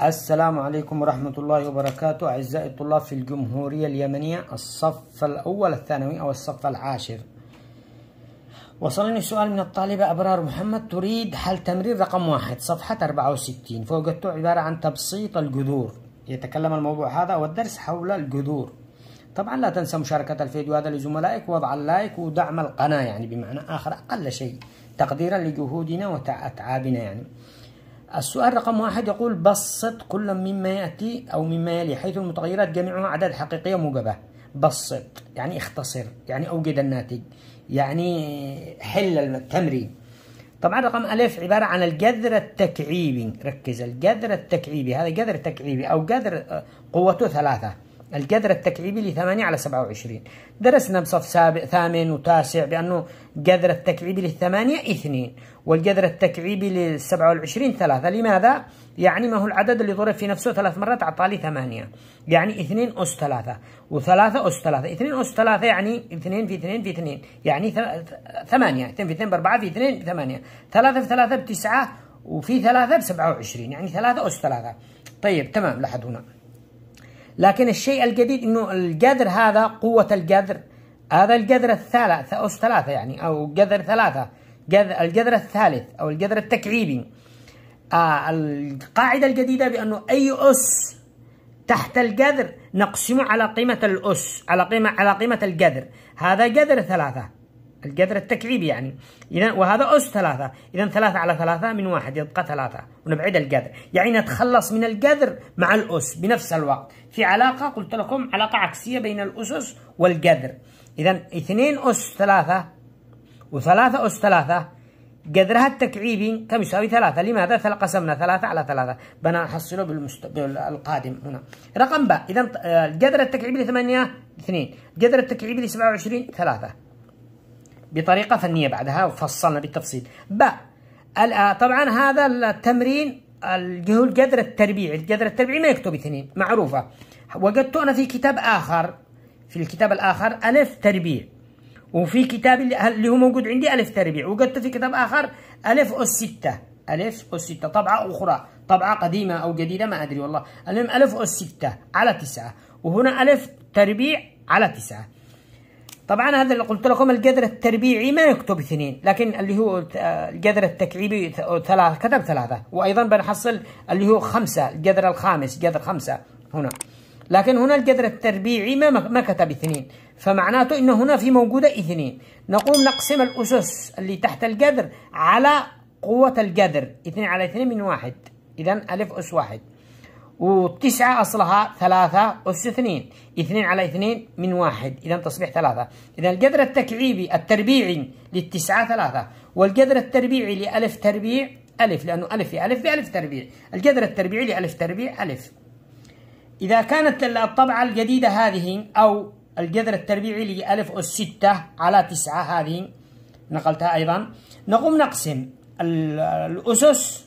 السلام عليكم ورحمة الله وبركاته أعزائي الطلاب في الجمهورية اليمنية الصف الأول الثانوي أو الصف العاشر وصلني سؤال من الطالبة أبرار محمد تريد حل تمرير رقم واحد صفحة 64 فوق عبارة عن تبسيط الجذور يتكلم الموضوع هذا والدرس حول الجذور طبعا لا تنسى مشاركة الفيديو هذا لزملائك وضع اللايك ودعم القناة يعني بمعنى آخر أقل شيء تقديرا لجهودنا وأتعابنا يعني السؤال رقم واحد يقول بسط كل مما يأتي أو مما يلي حيث المتغيرات جميعها أعداد حقيقية موجبة بسط يعني اختصر يعني أوجد الناتج يعني حل التمرين طبعا رقم ألف عبارة عن الجذر التكعيبي ركز الجذر التكعيبي هذا جذر تكعيبي أو جذر قوته ثلاثة الجذر التكعيبي لثمانية على سبعة وعشرين درسنا بصف سابق ثامن وتاسع بأنه الجذر التكعيبي للثمانية اثنين والجذر التكعيبي للسبعة والعشرين ثلاثة لماذا؟ يعني ما هو العدد اللي ضرب في نفسه ثلاث مرات أعطالي ثمانية يعني اثنين أس ثلاثة وثلاثة أس ثلاثة اثنين أس ثلاثة يعني اثنين في اثنين في اثنين يعني ثمانية اثنين في اثنين بأربعة في اثنين 8 ثلاثة في ثلاثة بتسعة وفي ثلاثة بسبعة وعشرين يعني ثلاثة أس ثلاثة طيب تمام لحد هنا لكن الشيء الجديد انه الجذر هذا قوة الجذر هذا الجذر الثالث أو ثلاثة يعني أو جذر ثلاثة جذر الجذر الثالث أو الجذر التكعيبي آه القاعدة الجديدة بأنه أي أس تحت الجذر نقسمه على قيمة الأس على قيمة على قيمة الجذر هذا جذر ثلاثة القدر التكعيبي يعني إذا وهذا أس ثلاثة إذا ثلاثة على ثلاثة من واحد يبقى ثلاثة ونبعد القدر يعني نتخلص من القدر مع الأس بنفس الوقت في علاقة قلت لكم علاقة عكسية بين الأسس والقدر إذا اثنين أس ثلاثة وثلاثة أس ثلاثة قدرها التكعيبي كم يساوي ثلاثة لماذا ثلاثة قسمنا ثلاثة على ثلاثة بنحصله بالمست... بالقادم هنا رقم باء إذا آه، القدر التكعيبي لثمانية اثنين القدر التكعيبي لسبعة وعشرين ثلاثة بطريقه فنيه بعدها وفصلنا بالتفصيل باء طبعا هذا التمرين هو القدر التربيعي القدر التربيعي ما يكتب اثنين معروفه أنا في كتاب اخر في الكتاب الاخر الف تربيع وفي كتاب اللي هو موجود عندي الف تربيع وجدته في كتاب اخر الف اس ستة الف اس ستة طبعه اخرى طبعه قديمه او جديده ما ادري والله المهم الف اس تسعة وهنا على تسعه وهنا الف تربيع على تسعه طبعا هذا اللي قلت لكم الجذر التربيعي ما يكتب اثنين لكن اللي هو الجذر التكعيبي ثلاثة كتب ثلاثة وأيضا بنحصل اللي هو خمسة الجذر الخامس جذر خمسة هنا لكن هنا الجذر التربيعي ما ما كتب اثنين فمعناته أنه هنا في موجودة اثنين نقوم نقسم الأسس اللي تحت الجذر على قوة الجذر اثنين على اثنين من واحد إذا ألف أس واحد وتسعة أصلها ثلاثة أس اثنين اثنين على اثنين من واحد إذا تصبح ثلاثة إذا القدر التكعيبي التربيعي للتسعة ثلاثة والقدر التربيعي لألف تربيع ألف لأنه ألف في ألف بألف تربيع القدر التربيعي لألف تربيع ألف إذا كانت الطبعة الجديدة هذه أو القدر التربيعي لألف أس ستة على تسعة هذه نقلتها أيضا نقوم نقسم الأسس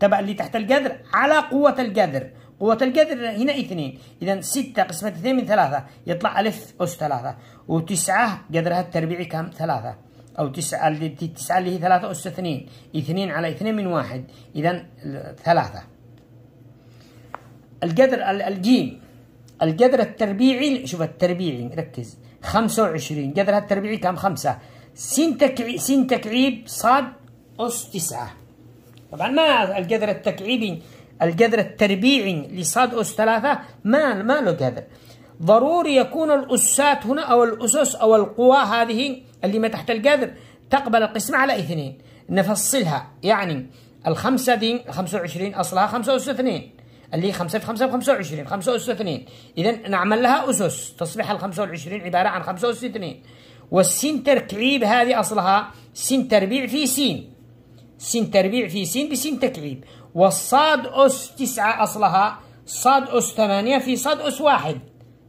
تبع اللي تحت القدر على قوة القدر قوة الجذر هنا اثنين إذا ستة قسمة اثنين من ثلاثة يطلع ألف أس ثلاثة وتسعة جذرها التربيعي كم ثلاثة أو تسعة التسعة اللي هي ثلاثة أس اثنين اثنين على اثنين من واحد إذا ثلاثة الجذر الجيم الجذر التربيعي شوف التربيعي ركز خمسة وعشرين جذرها التربيعي كم خمسة سين تكعيب سين تكعيب صاد أس تسعة طبعا ما الجذر التكعيبي الجذر التربيعي لصاد أس ثلاثة ما ما له جذر ضروري يكون الأسات هنا أو الأسس أو القوى هذه اللي ما تحت الجذر تقبل القسمة على اثنين نفصلها يعني الخمسة دي 25 أصلها 5 أس 2 اللي هي 5 في 5 بخمسة 25 5 أس 2 إذا نعمل لها أسس تصبح ال 25 عبارة عن 5 أس 2 والسين تركيب هذه أصلها سين تربيع في سين سين تربيع في سين بسين تكعيب والصاد أس تسعة أصلها صاد أس ثمانية في صاد أس واحد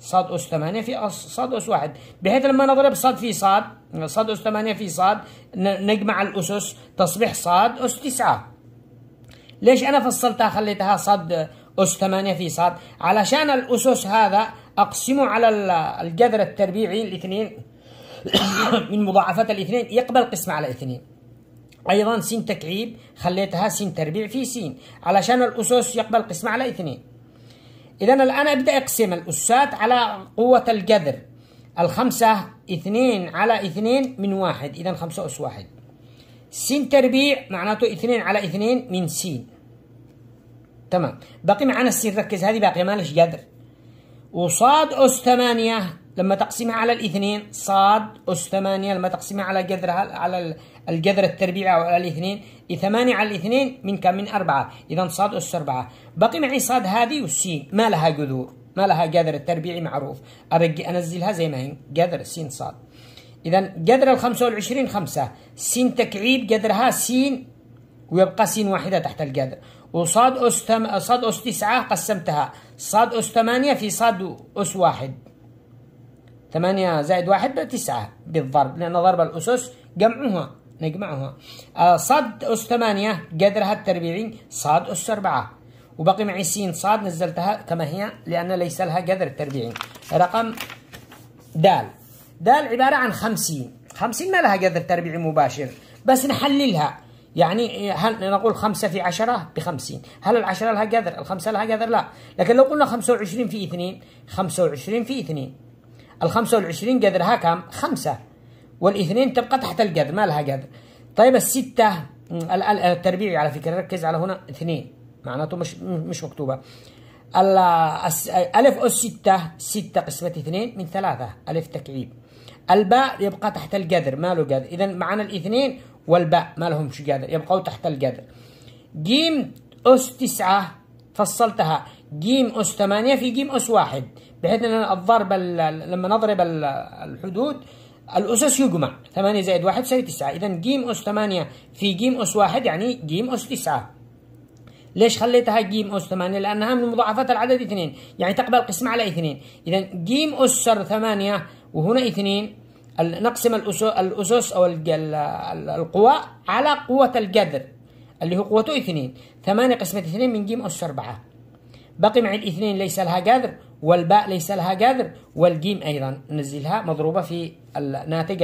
صاد أس ثمانية في صاد أس واحد بحيث لما نضرب صاد في صاد صاد أس ثمانية في صاد نجمع الأسس تصبح صاد أس تسعة ليش أنا فصلتها خليتها صاد أس ثمانية في صاد علشان الأسس هذا أقسمه على الجذر التربيعي الاثنين من مضاعفات الاثنين يقبل قسمة على اثنين ايضا س تكعيب خليتها س تربيع في س علشان الاسس يقبل قسمه على اثنين اذا الان ابدا اقسم الاسات على قوه الجذر الخمسه اثنين على اثنين من واحد اذا خمسه اس واحد س تربيع معناته اثنين على اثنين من س تمام بقي معنا السين ركز هذه باقيه ما لهاش جذر وصاد اس ثمانيه لما تقسمها على الاثنين صاد أس ثمانية لما تقسمها على جذرها على الجذر التربيعي أو على الاثنين ثمانية على الاثنين من كم من أربعة إذا صاد أس أربعة بقي معي صاد هذه والسين ما لها جذور ما لها جذر التربيعي معروف أرجع أنزلها زي ما هي جذر سين صاد إذا جذر الخمسة والعشرين خمسة سين تكعيب جذرها سين ويبقى سين واحدة تحت الجذر وصاد أس تم... صاد أس تسعة قسمتها صاد أس ثمانية في صاد أس واحد ثمانية زائد واحد تسعة بالضرب لأن ضرب الأسس جمعها نجمعها آه، صاد أس ثمانية قدرها التربيعي صاد أس أربعة وبقي معي سين صاد نزلتها كما هي لأن ليس لها قدر التربيعي رقم دال دال عبارة عن خمسين خمسين ما لها قدر تربيعي مباشر بس نحللها يعني هل نقول خمسة في عشرة بخمسين هل العشرة لها قدر الخمسة لها قدر لا لكن لو قلنا خمسة وعشرين في اثنين خمسة وعشرين في اثنين ال 25 قدرها كم؟ خمسة والاثنين تبقى تحت القدر ما لها قدر طيب الستة التربيعي على فكرة ركز على هنا اثنين معناته مش مش مكتوبة ألف أس ستة ستة قسمة اثنين من ثلاثة ألف تكعيب الباء يبقى تحت القدر ما له قدر إذا معنا الاثنين والباء ما لهمش قدر يبقوا تحت القدر جيم أس تسعة فصلتها جيم أس 8 في جيم أس 1 بحيث أن أنا الضرب لما نضرب الحدود الأسس يجمع 8 زائد 1 تساوي 9 إذا جيم أس 8 في جيم أس 1 يعني جيم أس 9 ليش خليتها جيم أس 8 لأنها من مضاعفات العدد 2 يعني تقبل قسمة على 2 إذا جيم أس 8 وهنا 2 نقسم الأسس أو القوى على قوة الجذر اللي هو قوته 2 8 قسمة 2 من جيم أس 4 بقي معي الاثنين ليس لها قدر والباء ليس لها قدر والجيم ايضا نزلها مضروبه في الناتج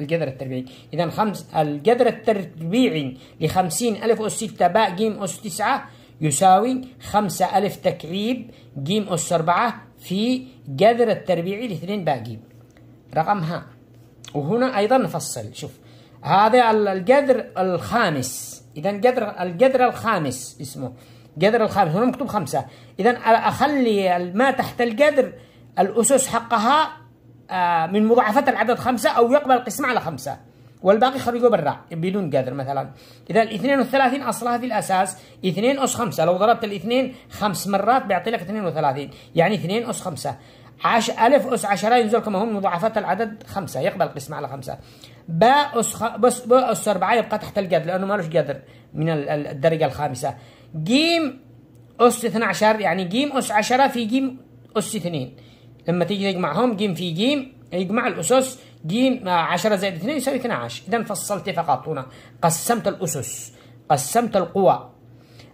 القدر التربيعي اذا خمس القدر التربيعي ل 50 الف اس 6 باء جيم اس 9 يساوي 5 الف تكعيب جيم اس 4 في قدر التربيعي ل 2 باء جيم رقم ها وهنا ايضا نفصل شوف هذا القدر الخامس اذا قدر القدر الخامس اسمه جذر الخامس هنا مكتوب خمسة إذا أخلي ما تحت الجذر الأسس حقها آه، من مضاعفة العدد خمسة أو يقبل القسمة على خمسة والباقي خرجوا برا بدون جذر مثلا إذا الاثنين والثلاثين أصلها في الأساس اثنين أس خمسة لو ضربت الاثنين خمس مرات بيعطي لك اثنين وثلاثين يعني اثنين أس خمسة عش ألف أس عشرة ينزل كما هم مضاعفة العدد خمسة يقبل القسمة على خمسة باء أس خ... بس باء أس أربعة يبقى تحت الجذر لأنه ما لهش جذر من الدرجة الخامسة جيم أس 12 يعني جيم أس 10 في جيم أس 2 لما تيجي تجمعهم جيم في جيم يجمع الأسس جيم 10 زائد 2 يساوي 12 إذا فصلت فقط هنا قسمت الأسس قسمت القوى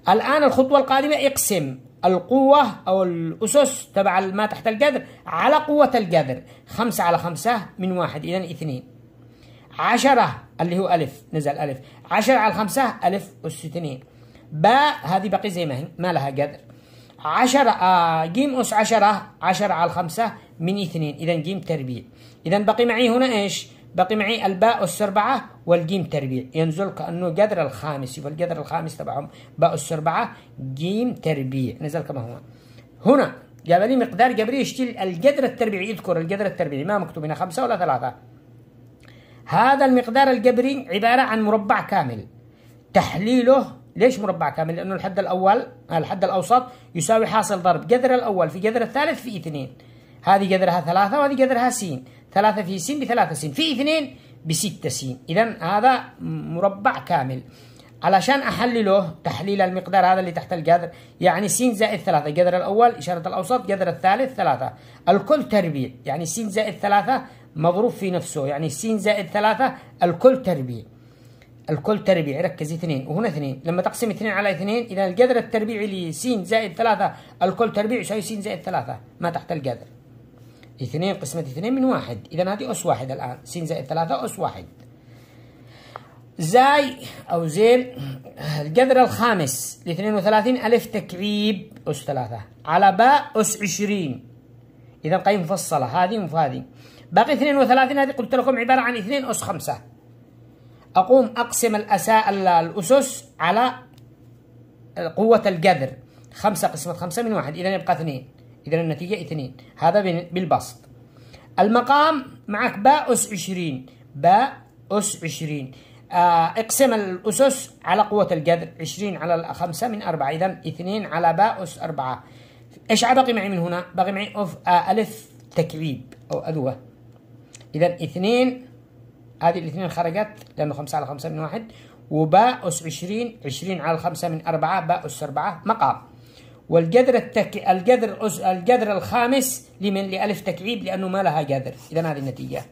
الآن الخطوة القادمة اقسم القوة أو الأسس تبع ما تحت الجذر على قوة الجذر 5 على 5 من واحد إذا اثنين عشرة اللي هو ألف نزل ألف عشرة على 5 ألف أس 2 باء هذه بقي زي ما هي ما لها قدر عشرة آه أس عشرة عشرة على الخمسة من اثنين إذا قيم تربيع إذا بقي معي هنا إيش بقي معي الباء أس أربعة والجيم تربيع ينزل كأنه قدر الخامس يبقى القدر الخامس تبعهم باء أس أربعة جيم تربيع نزل كما هو هنا جاب لي مقدار جبري يشتري القدر التربيعي يذكر القدر التربيعي ما مكتوب هنا خمسة ولا ثلاثة هذا المقدار الجبري عبارة عن مربع كامل تحليله ليش مربع كامل؟ لأنه الحد الأول الحد الأوسط يساوي حاصل ضرب جذر الأول في جذر الثالث في اثنين هذه جذرها ثلاثة وهذه جذرها س ثلاثة في س بثلاثة س في اثنين بستة س إذا هذا مربع كامل علشان أحلله تحليل المقدار هذا اللي تحت الجذر يعني س زائد ثلاثة جذر الأول إشارة الأوسط جذر الثالث ثلاثة الكل تربيع يعني س زائد ثلاثة مضروب في نفسه يعني س زائد ثلاثة الكل تربيع الكل تربيع ركز اثنين وهنا اثنين لما تقسم اثنين على اثنين اذا الجذر التربيعي س زائد ثلاثة الكل تربيع يساوي س زائد ثلاثة ما تحت الجذر اثنين قسمة اثنين من واحد اذا هذه اس واحد الان س زائد ثلاثة اس واحد زاي او زين الجذر الخامس ل 32 الف تكعيب اس ثلاثة على باء اس 20 اذا قيم مفصلة هذه وهذه باقي 32 هذه قلت لكم عبارة عن 2 اس 5 أقوم أقسم الأساء الأسس على قوة الجذر خمسة قسمة خمسة من واحد إذا يبقى اثنين إذا النتيجة اثنين هذا بالبسط المقام معك باء أس عشرين باء أس عشرين آه، اقسم الأسس على قوة الجذر عشرين على خمسة من أربعة إذا اثنين على باء أس أربعة إيش بقي معي من هنا؟ بقي معي أف آه، ألف تكعيب أو أدوة إذا اثنين هذه الاثنين خرجت لانه 5 على 5 من واحد وباء أس 20 20 على 5 من 4 باء أس 4 مقام والجذر التك... الجذر أس... الجذر الخامس لمن لألف تكعيب لأنه ما لها جذر إذا هذه النتيجة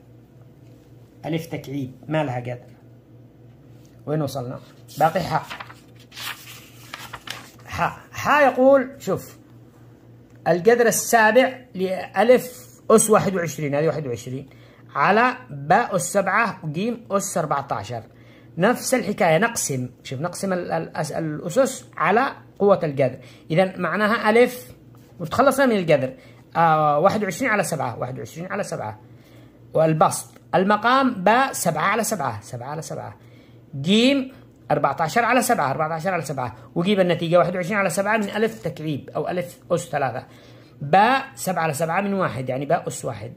ألف تكعيب ما لها جذر وين وصلنا؟ باقي حاء حاء حاء يقول شوف الجذر السابع لألف أس 21 هذه 21 على باء أس 7 وجيم أس 14 نفس الحكاية نقسم شوف نقسم الأسس على قوة الجذر إذا معناها ألف وتخلصنا من الجذر آه 21 على 7 21 على 7 والبسط المقام باء 7 على 7 7 على 7 جيم 14 على 7 14 على 7 وجيب النتيجة 21 على 7 من ألف تكعيب أو ألف أس 3 باء 7 على 7 من 1 يعني باء أس 1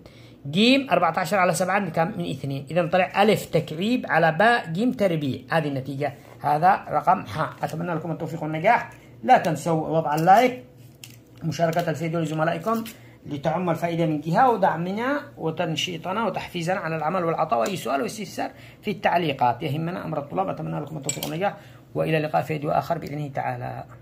ج 14 على 7 بكم من 2 اذا طلع الف تكعيب على باء ج تربيع هذه النتيجة هذا رقم ح اتمنى لكم التوفيق والنجاح لا تنسوا وضع اللايك مشاركة الفيديو لزملائكم لتعم الفائدة من جهة ودعمنا وتنشيطنا وتحفيزنا على العمل والعطاء وأي سؤال واستفسار في التعليقات يهمنا أمر الطلاب أتمنى لكم التوفيق والنجاح وإلى لقاء فيديو آخر بإذنه تعالى